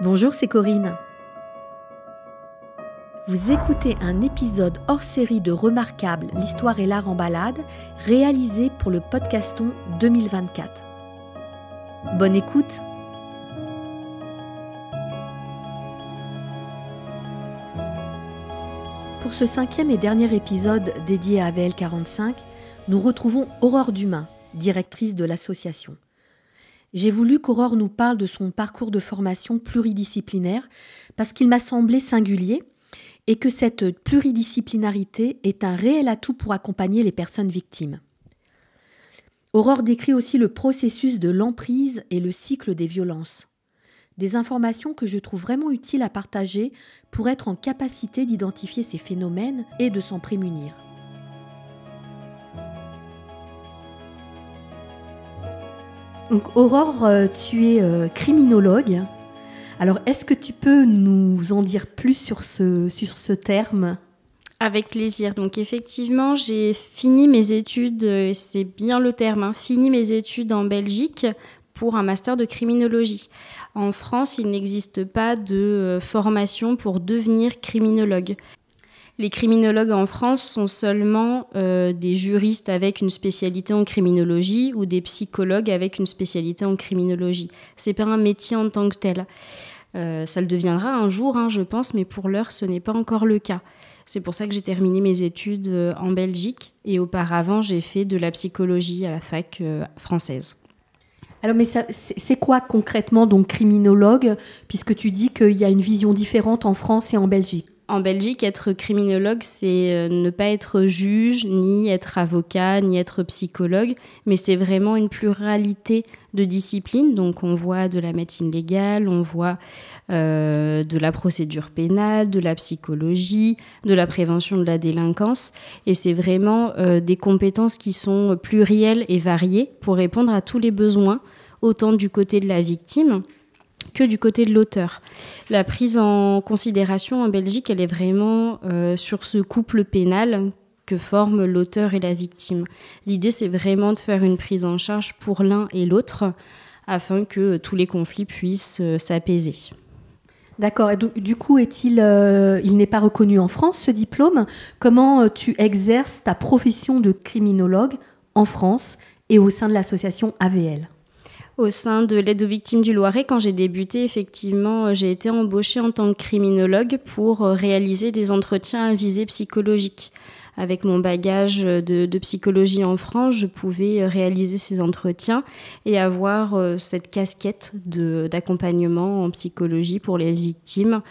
Bonjour, c'est Corinne. Vous écoutez un épisode hors série de Remarquable, l'histoire et l'art en balade, réalisé pour le podcaston 2024. Bonne écoute Pour ce cinquième et dernier épisode dédié à AVL 45, nous retrouvons Aurore Dumain, directrice de l'association. J'ai voulu qu'Aurore nous parle de son parcours de formation pluridisciplinaire parce qu'il m'a semblé singulier et que cette pluridisciplinarité est un réel atout pour accompagner les personnes victimes. Aurore décrit aussi le processus de l'emprise et le cycle des violences. Des informations que je trouve vraiment utiles à partager pour être en capacité d'identifier ces phénomènes et de s'en prémunir. Donc Aurore, euh, tu es euh, criminologue. Alors est-ce que tu peux nous en dire plus sur ce, terme avec plaisir. Donc effectivement, j'ai fini mes études, euh, c'est bien le terme, hein, fini mes études en Belgique pour un master de criminologie. En France, il n'existe pas de formation pour devenir criminologue. Les criminologues en France sont seulement euh, des juristes avec une spécialité en criminologie ou des psychologues avec une spécialité en criminologie. C'est pas un métier en tant que tel. Euh, ça le deviendra un jour, hein, je pense, mais pour l'heure, ce n'est pas encore le cas. C'est pour ça que j'ai terminé mes études euh, en Belgique et auparavant, j'ai fait de la psychologie à la fac française. Alors, mais c'est quoi concrètement donc criminologue, puisque tu dis qu'il y a une vision différente en France et en Belgique en Belgique, être criminologue, c'est euh, ne pas être juge, ni être avocat, ni être psychologue, mais c'est vraiment une pluralité de disciplines. Donc on voit de la médecine légale, on voit euh, de la procédure pénale, de la psychologie, de la prévention de la délinquance. Et c'est vraiment euh, des compétences qui sont plurielles et variées pour répondre à tous les besoins, autant du côté de la victime que du côté de l'auteur. La prise en considération en Belgique, elle est vraiment euh, sur ce couple pénal que forment l'auteur et la victime. L'idée, c'est vraiment de faire une prise en charge pour l'un et l'autre afin que tous les conflits puissent euh, s'apaiser. D'accord. Et du, coup, est-il, euh, il n'est pas reconnu en France ce diplôme Comment tu exerces ta profession de criminologue en France et au sein de l'association AVL au sein de l'aide aux victimes du Loiret. Quand j'ai débuté, effectivement, euh, j'ai été embauchée en tant que criminologue pour euh, réaliser des entretiens à visée psychologique. Avec mon bagage euh, de, psychologie en France, je pouvais réaliser ces entretiens et avoir cette casquette d'accompagnement en psychologie pour les victimes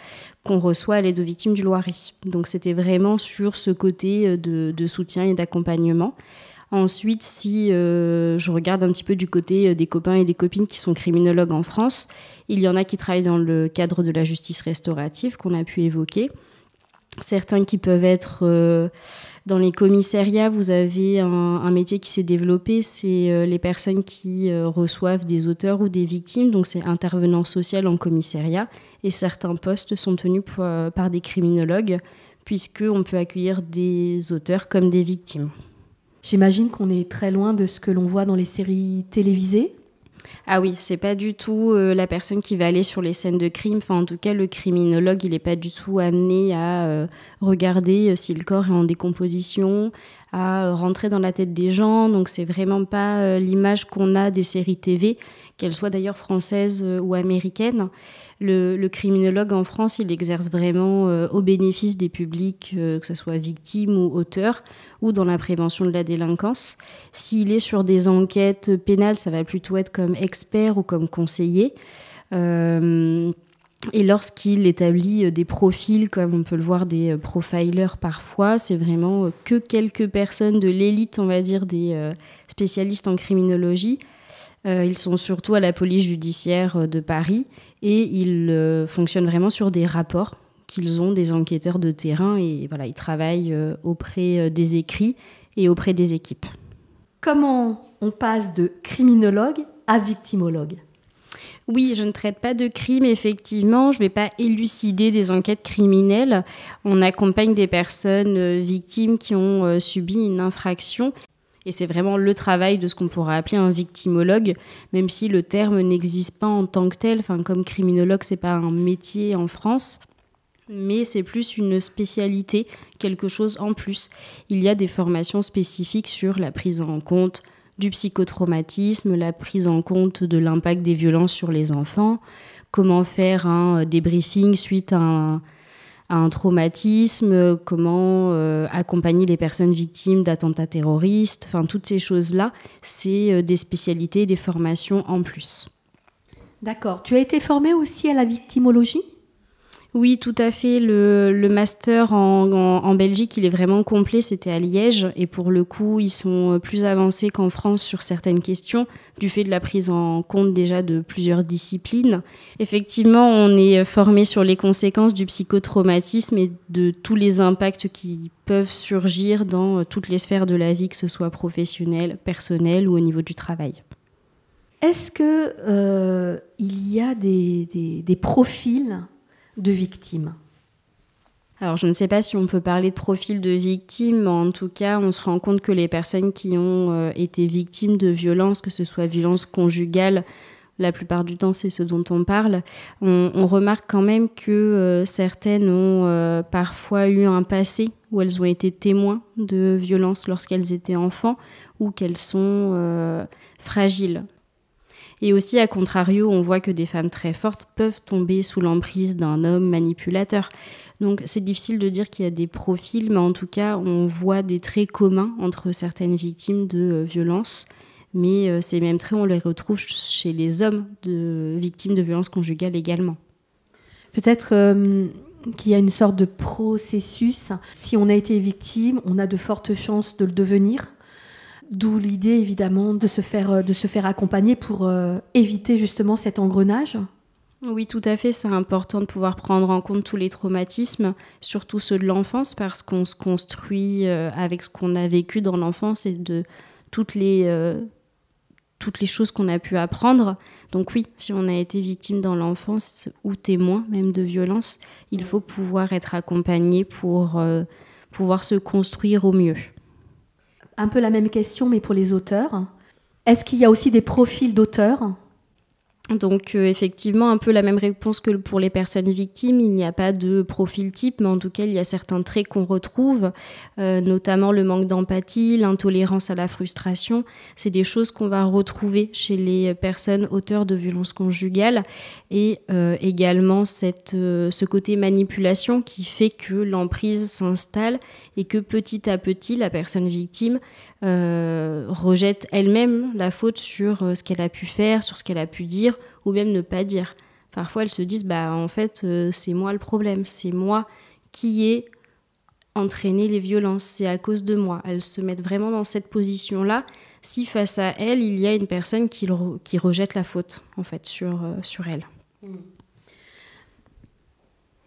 qu'on reçoit à l'aide aux victimes du Loiret. Donc c'était vraiment sur ce côté de soutien et d'accompagnement. Ensuite, si euh, je regarde un petit peu du côté euh, des copains et des copines qui sont criminologues en France, il y en a qui travaillent dans le cadre de la justice restaurative qu'on a pu évoquer. Certains qui peuvent être euh, dans les commissariats, vous avez un, métier qui s'est développé, c'est les personnes qui reçoivent des auteurs ou des victimes, donc c'est intervenants social en commissariat, et certains postes sont tenus par des criminologues, puisqu'on peut accueillir des auteurs comme des victimes. J'imagine qu'on est très loin de ce que l'on voit dans les séries télévisées. Ah oui, c'est pas du tout euh, la personne qui va aller sur les scènes de crime. Enfin, en tout cas, le criminologue, il n'est pas du tout amené à euh, regarder euh, si le corps est en décomposition, à rentrer dans la tête des gens. Donc, c'est vraiment pas l'image qu'on a des séries TV, qu'elles soient d'ailleurs françaises ou américaines le, criminologue en France, il exerce vraiment euh, au bénéfice des publics, euh, que ce soit victime ou auteur, ou dans la prévention de la délinquance. S'il est sur des enquêtes pénales, ça va plutôt être comme expert ou comme conseiller. Euh, et lorsqu'il établit des profils, comme on peut le voir des profilers parfois, c'est vraiment que quelques personnes de l'élite, on va dire, des spécialistes en criminologie euh, ils sont surtout à la police judiciaire euh, de Paris et ils euh, fonctionnent vraiment sur des rapports qu'ils ont des enquêteurs de terrain et voilà, ils travaillent auprès des écrits et auprès des équipes. Comment on passe de criminologue à victimologue oui, je ne traite pas de crime, effectivement. Je ne vais pas élucider des enquêtes criminelles. On accompagne des personnes victimes qui ont subi une infraction et c'est vraiment le travail de ce qu'on pourrait appeler un victimologue, même si le terme n'existe pas en tant que tel. Enfin, comme criminologue, c'est pas un métier en France mais c'est plus une spécialité, quelque chose en plus. Il y a des formations spécifiques sur la prise en compte du psychotraumatisme, la prise en compte de l'impact des violences sur les enfants, comment faire un débriefing suite à un, un traumatisme, euh, comment euh, accompagner les personnes victimes d'attentats terroristes, enfin toutes ces choses-là, c'est euh, des spécialités, des formations en plus. D'accord. Tu as été formée aussi à la victimologie oui, tout à fait. Le, master en, Belgique, il est vraiment complet. C'était à Liège. Et pour le coup, ils sont plus avancés qu'en France sur certaines questions, du fait de la prise en compte déjà de plusieurs disciplines. Effectivement, on est formé sur les conséquences du psychotraumatisme et de tous les impacts qui peuvent surgir dans toutes les sphères de la vie, que ce soit professionnelle, personnelle ou au niveau du travail. Est-ce que euh, il y a des profils de victimes alors je ne sais pas si on peut parler de profil de victime, mais en tout cas on se rend compte que les personnes qui ont euh, été victimes de violences, que ce soit violence conjugale, la plupart du temps c'est ce dont on parle, on, remarque quand même que euh, certaines ont euh, parfois eu un passé où elles ont été témoins de violences lorsqu'elles étaient enfants ou qu'elles sont fragiles et aussi, à contrario, on voit que des femmes très fortes peuvent tomber sous l'emprise d'un homme manipulateur. Donc c'est difficile de dire qu'il y a des profils, mais en tout cas, on voit des traits communs entre certaines victimes de euh, violences. Mais euh, ces mêmes traits, on les retrouve chez les hommes de victimes de violences conjugales également. Peut-être euh, qu'il y a une sorte de processus. Si on a été victime, on a de fortes chances de le devenir D'où l'idée évidemment de se faire, euh, de se faire accompagner pour euh, éviter justement cet engrenage. Oui, tout à fait. C'est important de pouvoir prendre en compte tous les traumatismes, surtout ceux de l'enfance, parce qu'on se construit euh, avec ce qu'on a vécu dans l'enfance et de toutes les, toutes les choses qu'on a pu apprendre. Donc oui, si on a été victime dans l'enfance ou témoin même de violence, il faut pouvoir être accompagné pour pouvoir se construire au mieux un peu la même question, mais pour les auteurs. Est-ce qu'il y a aussi des profils d'auteurs donc euh, effectivement, un peu la même réponse que pour les personnes victimes, il n'y a pas de profil type, mais en tout cas, il y a certains traits qu'on retrouve, euh, notamment le manque d'empathie, l'intolérance à la frustration. C'est des choses qu'on va retrouver chez les personnes auteurs de violences conjugales et euh, également cette, ce côté manipulation qui fait que l'emprise s'installe et que petit à petit, la personne victime euh, rejette elle-même la faute sur euh, ce qu'elle a pu faire, sur ce qu'elle a pu dire, ou même ne pas dire. Parfois, elles se disent, bah en fait, euh, c'est moi le problème, c'est moi qui ai entraîné les violences, c'est à cause de moi. Elles se mettent vraiment dans cette position-là si face à elle il y a une personne qui, rejette la faute, en fait, sur, sur elle.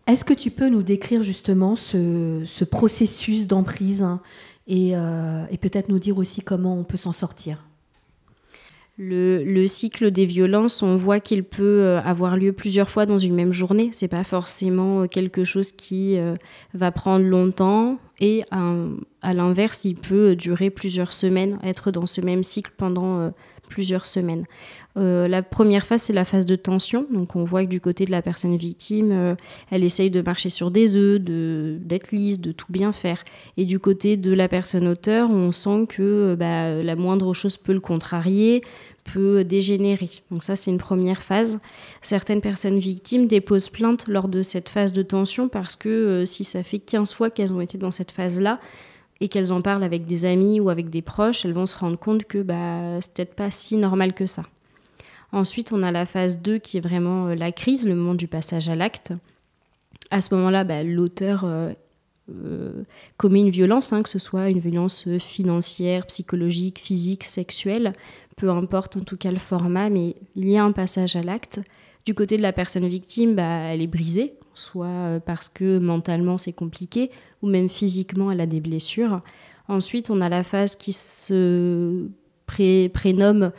Est-ce que tu peux nous décrire justement ce, processus d'emprise hein euh, et, peut-être nous dire aussi comment on peut s'en sortir. Le, cycle des violences, on voit qu'il peut euh, avoir lieu plusieurs fois dans une même journée. C'est pas forcément euh, quelque chose qui va prendre longtemps et à, l'inverse, il peut durer plusieurs semaines, être dans ce même cycle pendant plusieurs semaines. Euh, la première phase, c'est la phase de tension. Donc, on voit que du côté de la personne victime, euh, elle essaye de marcher sur des œufs, d'être lisse, de tout bien faire. Et du côté de la personne auteur, on sent que euh, bah, la moindre chose peut le contrarier, peut dégénérer. Donc ça, c'est une première phase. Certaines personnes victimes déposent plainte lors de cette phase de tension parce que si ça fait 15 fois qu'elles ont été dans cette phase-là, et qu'elles en parlent avec des amis ou avec des proches, elles vont se rendre compte que bah, c'est peut-être pas si normal que ça. Ensuite, on a la phase 2 qui est vraiment euh, la crise, le moment du passage à l'acte. À ce moment-là, bah, l'auteur euh, euh, commet une violence, hein, que ce soit une violence financière, psychologique, physique, sexuelle, peu importe en tout cas le format, mais il y a un passage à l'acte. Du côté de la personne victime, bah, elle est brisée, soit euh, parce que mentalement c'est compliqué ou même physiquement elle a des blessures. Ensuite, on a la phase qui se prénomme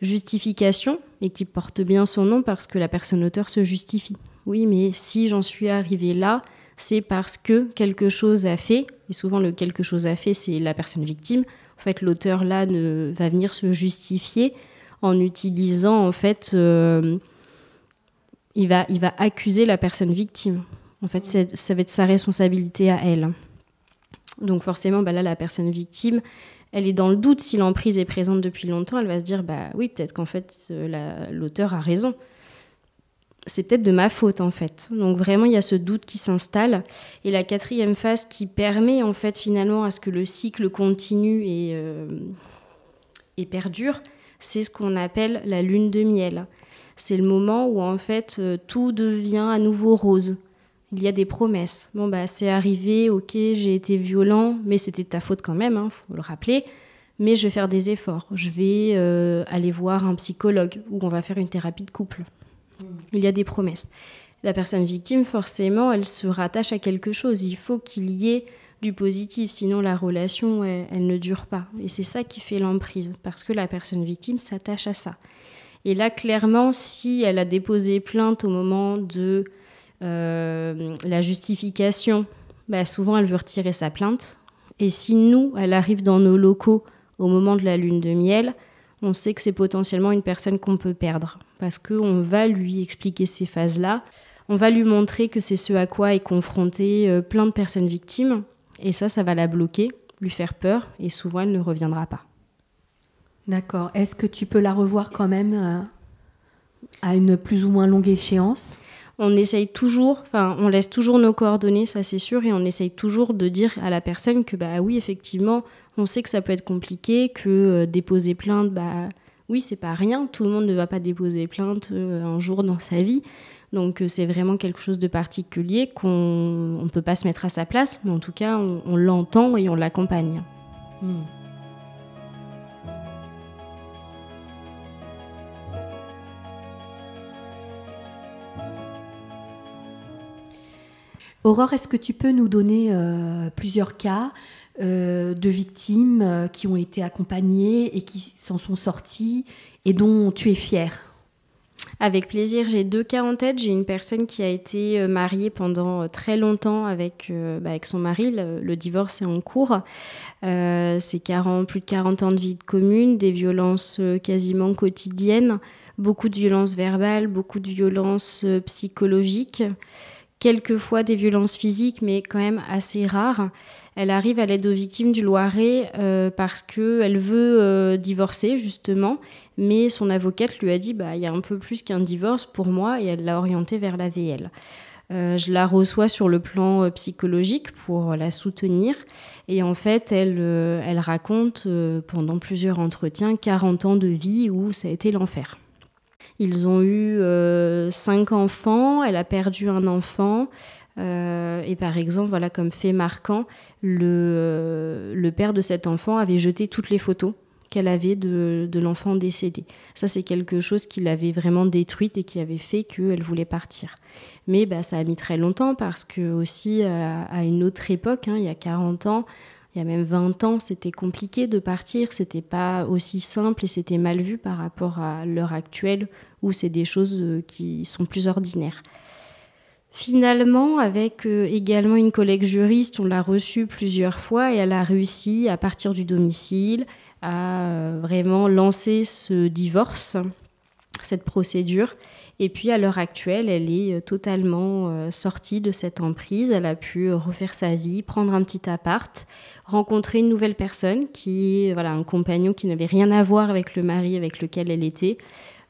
justification et qui porte bien son nom parce que la personne auteur se justifie. Oui, mais si j'en suis arrivée là, c'est parce que quelque chose a fait, et souvent le quelque chose a fait, c'est la personne victime. En fait, l'auteur là ne, va venir se justifier en utilisant en fait euh, il va, accuser la personne victime. En fait, ça va être sa responsabilité à elle. Donc forcément, bah là, la personne victime, elle est dans le doute si l'emprise est présente depuis longtemps. Elle va se dire, bah oui, peut-être qu'en fait, euh, l'auteur a raison. C'est peut-être de ma faute en fait. Donc vraiment, il y a ce doute qui s'installe. Et la quatrième phase qui permet en fait finalement à ce que le cycle continue et euh, perdure, c'est ce qu'on appelle la lune de miel. C'est le moment où en fait euh, tout devient à nouveau rose. Il y a des promesses. Bon bah c'est arrivé, ok, j'ai été violent, mais c'était ta faute quand même, hein, faut le rappeler. Mais je vais faire des efforts. Je vais euh, aller voir un psychologue ou on va faire une thérapie de couple. Hmm. Il y a des promesses. La personne victime, forcément, elle se rattache à quelque chose. Il faut qu'il y ait du positif, sinon la relation, elle ne dure pas. Et c'est ça qui fait l'emprise, parce que la personne victime s'attache à ça. Et là, clairement, si elle a déposé plainte au moment de euh, la justification, bah, souvent elle veut retirer sa plainte. Et si nous, elle arrive dans nos locaux au moment de la lune de miel, on sait que c'est potentiellement une personne qu'on peut perdre parce qu'on va lui expliquer ces phases-là. On va lui montrer que c'est ce à quoi est confronté euh, plein de personnes victimes. Et ça, ça va la bloquer, lui faire peur, et souvent elle ne reviendra pas. D'accord. Est-ce que tu peux la revoir quand même euh, à une plus ou moins longue échéance on essaye toujours, enfin, on laisse toujours nos coordonnées, ça c'est sûr, et on essaye toujours de dire à la personne que, bah oui, effectivement, on sait que ça peut être compliqué, que euh, déposer plainte, bah oui, c'est pas rien, tout le monde ne va pas déposer plainte euh, un jour dans sa vie. Donc c'est vraiment quelque chose de particulier qu'on ne peut pas se mettre à sa place, mais en tout cas, on, l'entend et on l'accompagne. Hmm. Aurore, est-ce que tu peux nous donner euh, plusieurs cas euh, de victimes euh, qui ont été accompagnées et qui s'en sont sorties et dont tu es fière avec plaisir, j'ai deux cas en tête. J'ai une personne qui a été mariée pendant très longtemps avec, bah, avec son mari. Le, divorce est en cours. C'est 40, plus de 40 ans de vie de commune, des violences quasiment quotidiennes, beaucoup de violences verbales, beaucoup de violences psychologiques quelquefois des violences physiques, mais quand même assez rares. Elle arrive à l'aide aux victimes du Loiret euh, parce parce qu'elle veut euh, divorcer, justement, mais son avocate lui a dit, bah, il y a un peu plus qu'un divorce pour moi, et elle l'a orientée vers la VL. Euh, je la reçois sur le plan psychologique pour la soutenir. Et en fait, elle, elle raconte pendant plusieurs entretiens 40 ans de vie où ça a été l'enfer. Ils ont eu euh, cinq enfants, elle a perdu un enfant. Euh, et par exemple, voilà, comme fait marquant, le, euh, le, père de cet enfant avait jeté toutes les photos qu'elle avait de, l'enfant décédé. Ça, c'est quelque chose qui l'avait vraiment détruite et qui avait fait qu'elle voulait partir. Mais bah, ça a mis très longtemps parce que aussi, à, une autre époque, hein, il y a 40 ans, il y a même 20 ans, c'était compliqué de partir, c'était pas aussi simple et c'était mal vu par rapport à l'heure actuelle où c'est des choses euh, qui sont plus ordinaires. Finalement, avec euh, également une collègue juriste, on l'a reçue plusieurs fois et elle a réussi à partir du domicile à euh, vraiment lancer ce divorce, cette procédure. Et puis à l'heure actuelle, elle est euh, totalement euh, sortie de cette emprise. Elle a pu euh, refaire sa vie, prendre un petit appart, rencontrer une nouvelle personne qui, voilà, un compagnon qui n'avait rien à voir avec le mari avec lequel elle était,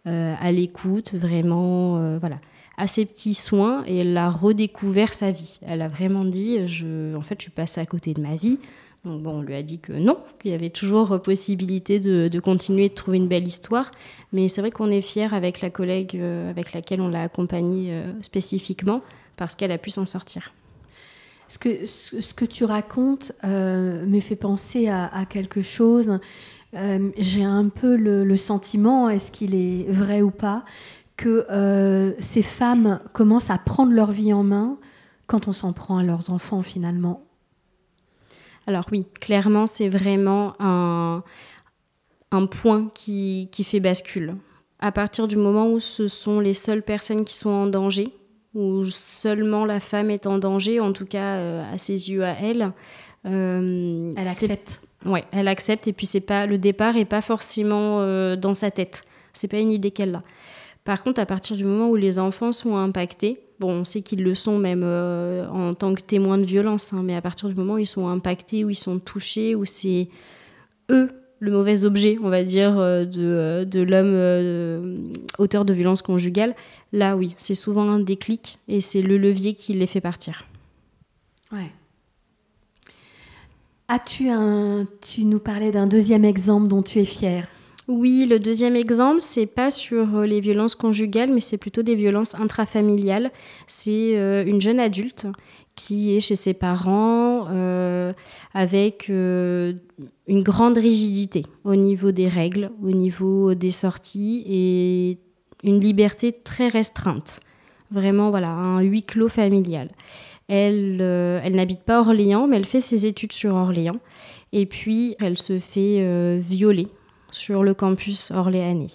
à l'écoute, vraiment, voilà à ses petits soins et elle a redécouvert sa vie. Elle a vraiment dit, je, en fait, je suis à côté de ma vie on lui a dit que non, qu'il y avait toujours euh, possibilité de, continuer de trouver une belle histoire. Mais c'est vrai qu'on est fier avec la collègue euh, avec laquelle on l'a accompagnée euh, spécifiquement parce qu'elle a pu s'en sortir. Ce que, tu racontes me fait penser à, quelque chose. J'ai un peu le, sentiment, est-ce qu'il est vrai ou pas, que ces femmes commencent à prendre leur vie en main quand on s'en prend à leurs enfants finalement alors oui, clairement, c'est vraiment un, point qui, fait bascule. À partir du moment où ce sont les seules personnes qui sont en danger, où seulement la femme est en danger, en tout cas euh, à ses yeux à elle, euh, elle accepte. Ouais, elle accepte et puis c'est pas le départ est pas forcément euh, dans sa tête. C'est pas une idée qu'elle a. Par contre, à partir du moment où les enfants sont impactés, bon, on sait qu'ils le sont même euh, en tant que témoins de violence, hein, mais à partir du moment où ils sont impactés, où ils sont touchés, où c'est eux le mauvais objet, on va dire, euh, euh, de, l'homme auteur de violence conjugale, là oui, c'est souvent un déclic et c'est le levier qui les fait partir. Ouais. As-tu un. Tu nous parlais d'un deuxième exemple dont tu es fier? Oui, le deuxième exemple, c'est pas sur euh, les violences conjugales, mais c'est plutôt des violences intrafamiliales. C'est euh, une jeune adulte qui est chez ses parents euh, avec une grande rigidité au niveau des règles, au niveau des sorties et une liberté très restreinte. Vraiment, voilà, un huis clos familial. Elle, elle n'habite pas Orléans, mais elle fait ses études sur Orléans. Et puis, elle se fait violer sur le campus orléanais.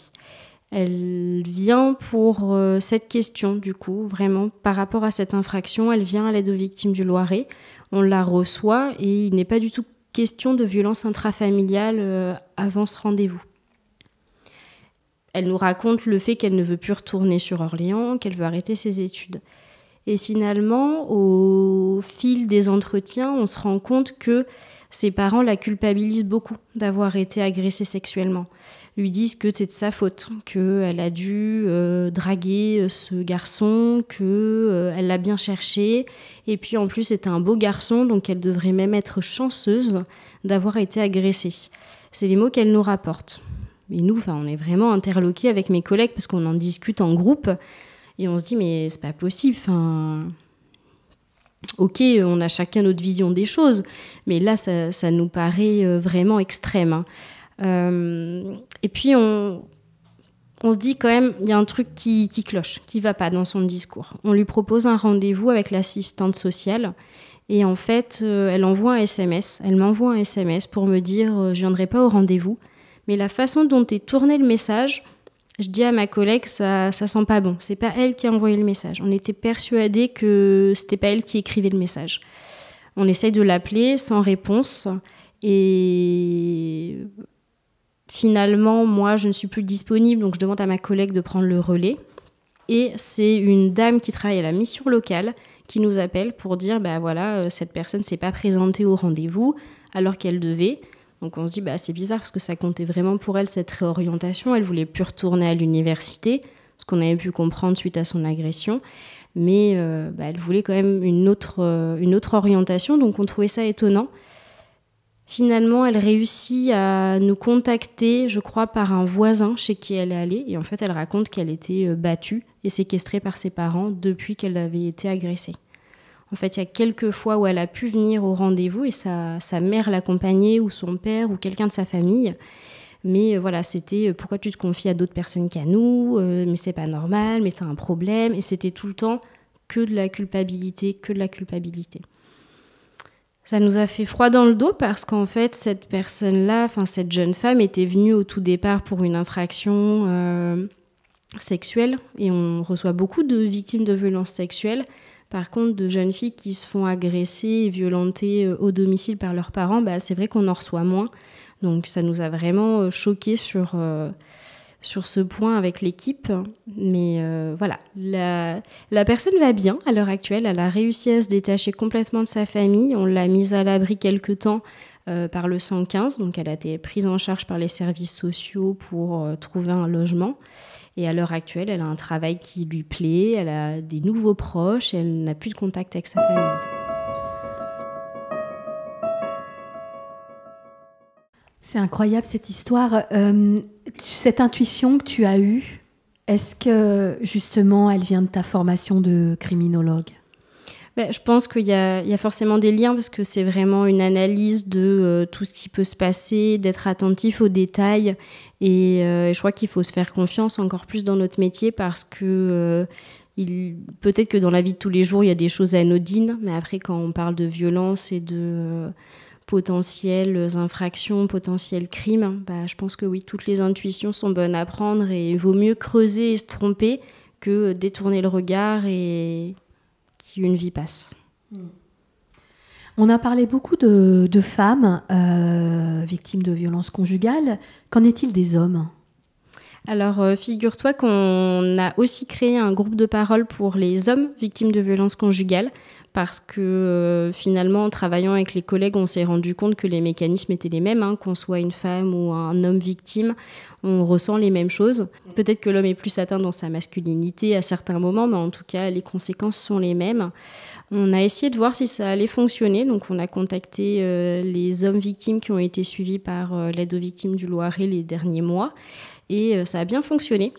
Elle vient pour euh, cette question, du coup, vraiment par rapport à cette infraction, elle vient à l'aide aux victimes du Loiret, on la reçoit et il n'est pas du tout question de violence intrafamiliale euh, avant ce rendez-vous. Elle nous raconte le fait qu'elle ne veut plus retourner sur Orléans, qu'elle veut arrêter ses études. Et finalement, au fil des entretiens, on se rend compte que ses parents la culpabilisent beaucoup d'avoir été agressée sexuellement. Lui disent que c'est de sa faute, qu'elle a dû euh, draguer euh, ce garçon, qu'elle euh, elle l'a bien cherché. Et puis en plus, c'était un beau garçon, donc elle devrait même être chanceuse d'avoir été agressée. C'est les mots qu'elle nous rapporte. Et nous, enfin, on est vraiment interloqués avec mes collègues parce qu'on en discute en groupe et on se dit mais c'est pas possible. Enfin, Ok, on a chacun notre vision des choses, mais là, ça, nous paraît euh, vraiment extrême. Hein. Euh, et puis, on, se dit quand même, il y a un truc qui, cloche, qui va pas dans son discours. On lui propose un rendez-vous avec l'assistante sociale. Et en fait, euh, elle envoie un SMS. Elle m'envoie un SMS pour me dire Je viendrai pas au rendez-vous. Mais la façon dont est tourné le message, je dis à ma collègue ça sent pas bon. C'est pas elle qui a envoyé le message. On était persuadés que c'était pas elle qui écrivait le message. On essaye de l'appeler sans réponse et finalement moi je ne suis plus disponible donc je demande à ma collègue de prendre le relais et c'est une dame qui travaille à la mission locale qui nous appelle pour dire bah voilà euh, cette personne s'est pas présentée au rendez-vous alors qu'elle devait donc on se dit, bah, c'est bizarre parce que ça comptait vraiment pour elle cette réorientation. Elle voulait plus retourner à l'université, ce qu'on avait pu comprendre suite à son agression. Mais euh, bah, elle voulait quand même une autre, euh, une autre orientation, donc on trouvait ça étonnant. Finalement, elle réussit à nous contacter, je crois, par un voisin chez qui elle est allée. Et en fait, elle raconte qu'elle était euh, battue et séquestrée par ses parents depuis qu'elle avait été agressée. En fait, il y a quelques fois où elle a pu venir au rendez-vous et sa, mère l'accompagnait ou son père ou quelqu'un de sa famille. Mais euh, voilà, c'était euh, pourquoi tu te confies à d'autres personnes qu'à nous, euh, mais c'est pas normal, mais c'est un problème. Et c'était tout le temps que de la culpabilité, que de la culpabilité. Ça nous a fait froid dans le dos parce qu'en fait, cette personne-là, enfin, cette jeune femme était venue au tout départ pour une infraction sexuelle. Et on reçoit beaucoup de victimes de violences sexuelles par contre, de jeunes filles qui se font agresser et violenter euh, au domicile par leurs parents, bah, c'est vrai qu'on en reçoit moins. Donc ça nous a vraiment euh, choqué euh, sur, ce point avec l'équipe. Mais voilà, la, personne va bien à l'heure actuelle. Elle a réussi à se détacher complètement de sa famille. On l'a mise à l'abri quelque temps par le 115. Donc elle a été prise en charge par les services sociaux pour trouver un logement. Et à l'heure actuelle, elle a un travail qui lui plaît, elle a des nouveaux proches, elle n'a plus de contact avec sa famille. C'est incroyable cette histoire. Euh, cette intuition que tu as eue, est-ce que justement elle vient de ta formation de criminologue bah, je pense qu'il y, a, forcément des liens parce que c'est vraiment une analyse de euh, tout ce qui peut se passer, d'être attentif aux détails. Euh, et je crois qu'il faut se faire confiance encore plus dans notre métier parce que euh, peut-être que dans la vie de tous les jours, il y a des choses anodines, mais après, quand on parle de violence et de potentielles infractions, potentiels crimes, bah, je pense que oui, toutes les intuitions sont bonnes à prendre et il vaut mieux creuser et se tromper que détourner le regard et, une vie passe. On a parlé beaucoup de, femmes euh, victimes de violences conjugales. Qu'en est-il des hommes alors, euh, figure-toi qu'on a aussi créé un groupe de parole pour les hommes victimes de violences conjugales parce que euh, finalement, en travaillant avec les collègues, on s'est rendu compte que les mécanismes étaient les mêmes, hein. qu'on soit une femme ou un homme victime, on ressent les mêmes choses. Peut-être que l'homme est plus atteint dans sa masculinité à certains moments, mais en tout cas, les conséquences sont les mêmes. On a essayé de voir si ça allait fonctionner, donc on a contacté euh, les hommes victimes qui ont été suivis par euh, l'aide aux victimes du Loiret les derniers mois, et ça a bien fonctionné.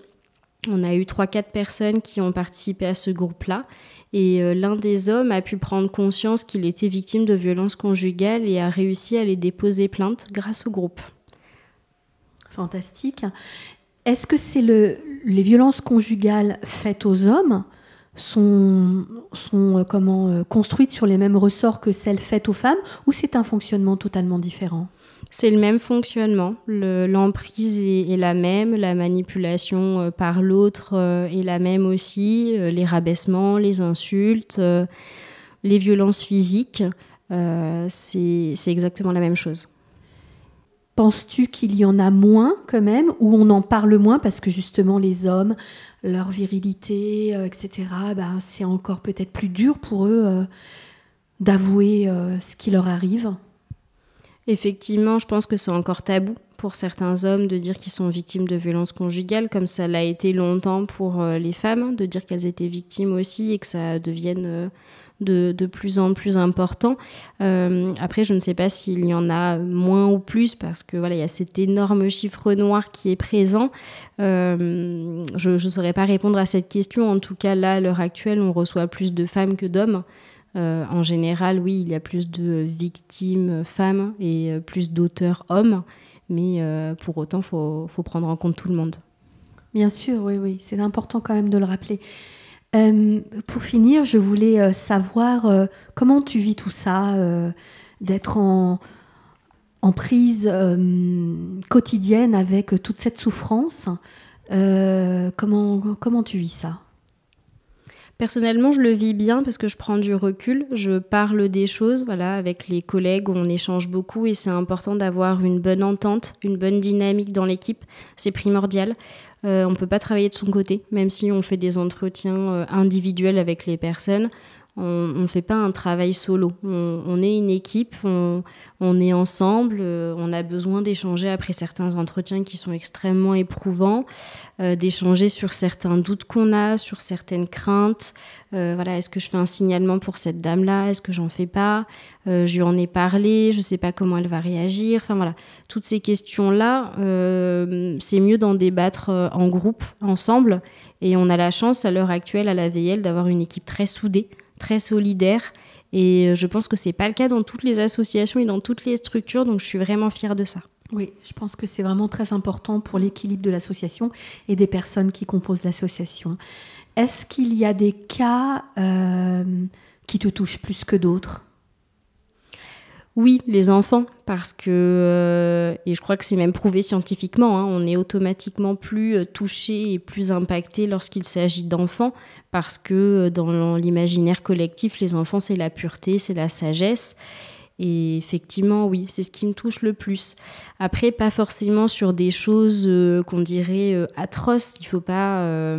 On a eu 3-4 personnes qui ont participé à ce groupe-là. Et euh, l'un des hommes a pu prendre conscience qu'il était victime de violences conjugales et a réussi à les déposer plainte grâce au groupe. Fantastique. Est-ce que c'est les violences conjugales faites aux hommes sont, sont euh, comment, euh, construites sur les mêmes ressorts que celles faites aux femmes ou c'est un fonctionnement totalement différent c'est le même fonctionnement. L'emprise est, la même, la manipulation euh, par l'autre est la même aussi, les rabaissements, les insultes, les violences physiques, c'est exactement la même chose. Penses-tu qu'il y en a moins quand même, ou on en parle moins parce que justement les hommes leur virilité, euh, etc., ben, c'est encore peut-être plus dur pour eux euh, d'avouer euh, ce qui leur arrive. Effectivement, je pense que c'est encore tabou pour certains hommes de dire qu'ils sont victimes de violences conjugales, comme ça l'a été longtemps pour les femmes, de dire qu'elles étaient victimes aussi et que ça devienne de, plus en plus important. Euh, après, je ne sais pas s'il y en a moins ou plus parce que voilà, il y a cet énorme chiffre noir qui est présent. Euh, je ne saurais pas répondre à cette question. En tout cas, là, à l'heure actuelle, on reçoit plus de femmes que d'hommes. Euh, en général, oui, il y a plus de victimes femmes et plus d'auteurs hommes, mais pour autant, il faut prendre en compte tout le monde. Bien sûr, oui, oui, c'est important quand même de le rappeler. Euh, pour finir, je voulais euh, savoir euh, comment tu vis tout ça, d'être en, en, prise quotidienne avec toute cette souffrance. comment, comment tu vis ça Personnellement, je le vis bien parce que je prends du recul, je parle des choses, voilà, avec les collègues, on échange beaucoup et c'est important d'avoir une bonne entente, une bonne dynamique dans l'équipe, c'est primordial. Euh, on ne peut pas travailler de son côté, même si on fait des entretiens euh, individuels avec les personnes. On ne fait pas un travail solo. On, est une équipe, on, est ensemble, euh, on a besoin d'échanger après certains entretiens qui sont extrêmement éprouvants, euh, d'échanger sur certains doutes qu'on a, sur certaines craintes. Euh, voilà, est-ce que je fais un signalement pour cette dame-là Est-ce que j'en fais pas Je lui en ai parlé, je ne sais pas comment elle va réagir. Enfin voilà, toutes ces questions-là, c'est mieux d'en débattre en groupe, ensemble. Et on a la chance à l'heure actuelle à la VL d'avoir une équipe très soudée très solidaire. Et euh, je pense que c'est pas le cas dans toutes les associations et dans toutes les structures, donc je suis vraiment fière de ça. Oui, je pense que c'est vraiment très important pour l'équilibre de l'association et des personnes qui composent l'association. Est-ce qu'il y a des cas euh, qui te touchent plus que d'autres oui, les enfants, parce que, euh, et je crois que c'est même prouvé scientifiquement, hein, on est automatiquement plus euh, touché et plus impacté lorsqu'il s'agit d'enfants, parce que euh, dans l'imaginaire collectif, les enfants, c'est la pureté, c'est la sagesse. Et effectivement, oui, c'est ce qui me touche le plus. Après, pas forcément sur des choses qu'on dirait atroces. Il faut pas.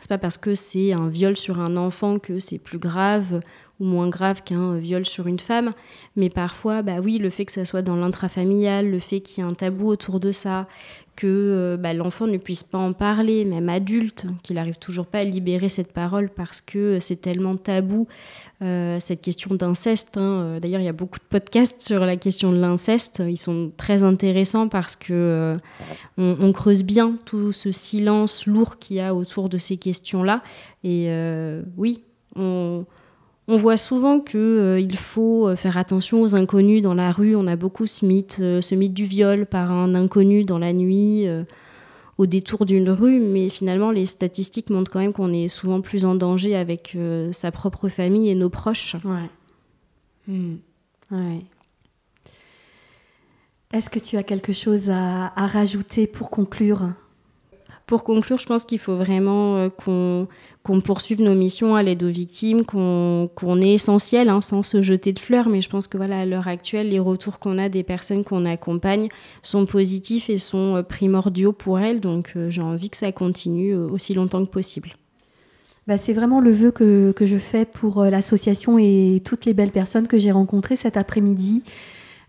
c'est pas parce que c'est un viol sur un enfant que c'est plus grave ou moins grave qu'un euh, viol sur une femme. Mais parfois, bah oui, le fait que ça soit dans l'intrafamilial, le fait qu'il y ait un tabou autour de ça, que euh, bah, l'enfant ne puisse pas en parler, même adulte, qu'il n'arrive toujours pas à libérer cette parole parce que euh, c'est tellement tabou, cette question d'inceste. Hein. D'ailleurs, il y a beaucoup de podcasts sur la question de l'inceste. Ils sont très intéressants parce que on, creuse bien tout ce silence lourd qu'il y a autour de ces questions-là. Et oui, on on voit souvent qu'il euh, faut euh, faire attention aux inconnus dans la rue. On a beaucoup ce mythe, euh, ce mythe du viol par un inconnu dans la nuit, au détour d'une rue. Mais finalement, les statistiques montrent quand même qu'on est souvent plus en danger avec sa propre famille et nos proches. Hmm. Ouais. Est-ce que tu as quelque chose à rajouter pour conclure pour conclure, je pense qu'il faut vraiment euh, qu'on poursuive nos missions à l'aide aux victimes, qu'on est essentiel hein, sans se jeter de fleurs. Mais je pense que voilà, à l'heure actuelle, les retours qu'on a des personnes qu'on accompagne sont positifs et sont euh, primordiaux pour elles. Donc euh, j'ai envie que ça continue aussi longtemps que possible. Bah, c'est vraiment le vœu que, que je fais pour l'association et toutes les belles personnes que j'ai rencontrées cet après-midi.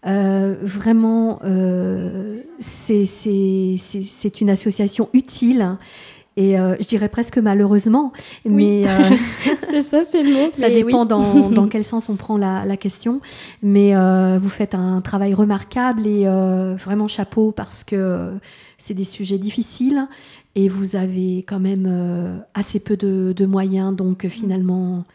Euh, vraiment, euh, c'est une association utile. Hein. Et euh, je dirais presque malheureusement, mais c'est ça, c'est le mot. ça dépend dans, quel sens on prend la, question, mais vous faites un travail remarquable et vraiment chapeau parce que c'est des sujets difficiles et vous avez quand même assez peu de, de moyens, donc mm. finalement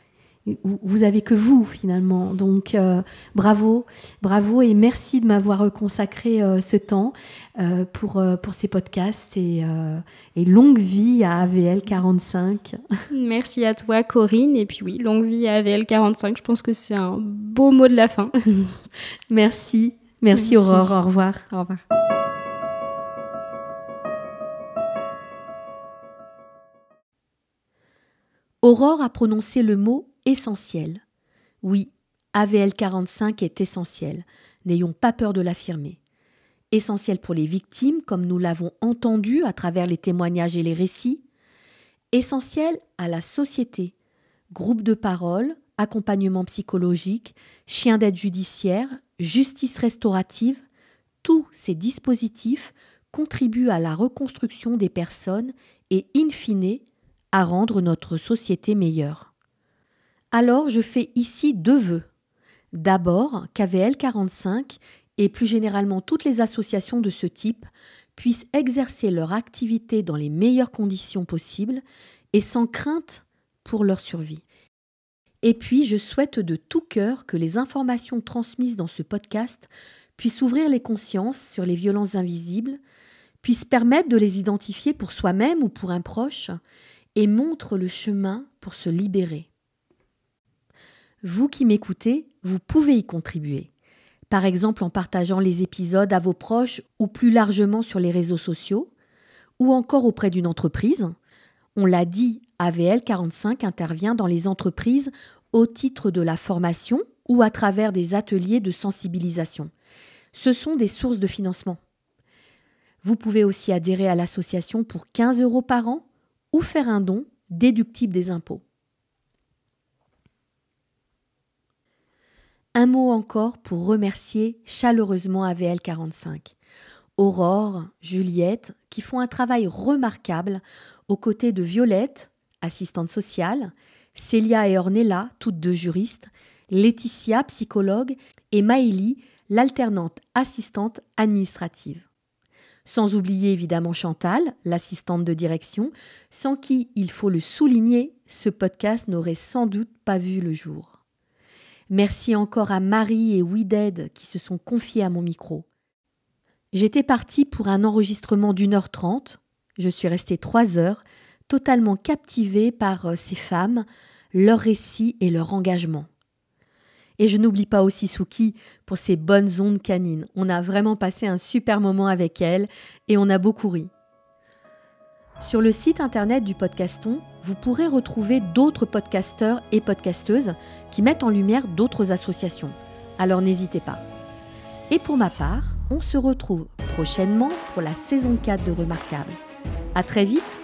vous avez que vous finalement. Donc euh, bravo, bravo et merci de m'avoir consacré euh, ce temps euh, pour, pour ces podcasts et, longue vie à AVL 45. Merci à toi Corinne et puis oui, longue vie à AVL 45, je pense que c'est un beau mot de la fin. merci, merci, Aurore, Au revoir. Aurore a prononcé le mot essentiel. Oui, AVL45 est essentiel, n'ayons pas peur de l'affirmer. Essentiel pour les victimes, comme nous l'avons entendu à travers les témoignages et les récits. Essentiel à la société. Groupe de parole, accompagnement psychologique, chien d'aide judiciaire, justice restaurative, tous ces dispositifs contribuent à la reconstruction des personnes et, in fine, à rendre notre société meilleure. Alors je fais ici deux vœux. D'abord, quavl 45 et plus généralement toutes les associations de ce type puissent exercer leur activité dans les meilleures conditions possibles et sans crainte pour leur survie. Et puis, je souhaite de tout cœur que les informations transmises dans ce podcast puissent ouvrir les consciences sur les violences invisibles, puissent permettre de les identifier pour soi-même ou pour un proche, et montrent le chemin pour se libérer. Vous qui m'écoutez, vous pouvez y contribuer. Par exemple en partageant les épisodes à vos proches ou plus largement sur les réseaux sociaux, ou encore auprès d'une entreprise. On l'a dit, AVL 45 intervient dans les entreprises au titre de la formation ou à travers des ateliers de sensibilisation. Ce sont des sources de financement. Vous pouvez aussi adhérer à l'association pour 15 euros par an ou faire un don déductible des impôts. Un mot encore pour remercier chaleureusement AVL45. Aurore, Juliette, qui font un travail remarquable aux côtés de Violette, assistante sociale, Célia et Ornella, toutes deux juristes, Laetitia, psychologue, et Maëlie, l'alternante assistante administrative. Sans oublier évidemment Chantal, l'assistante de direction, sans qui, il faut le souligner, ce podcast n'aurait sans doute pas vu le jour. Merci encore à Marie et Wided qui se sont confiés à mon micro. J'étais partie pour un enregistrement d'une heure trente. Je suis restée trois heures, totalement captivée par euh, ces femmes, leurs récits et leur engagement. Et je n'oublie pas aussi Suki pour ses bonnes ondes canines. On a vraiment passé un super moment avec elle et on a beaucoup ri. Sur le site internet du podcaston, vous pourrez retrouver d'autres podcasteurs et podcasteuses qui mettent en lumière d'autres associations. Alors n'hésitez pas. Et pour ma part, on se retrouve prochainement pour la saison 4 de Remarquable. À très vite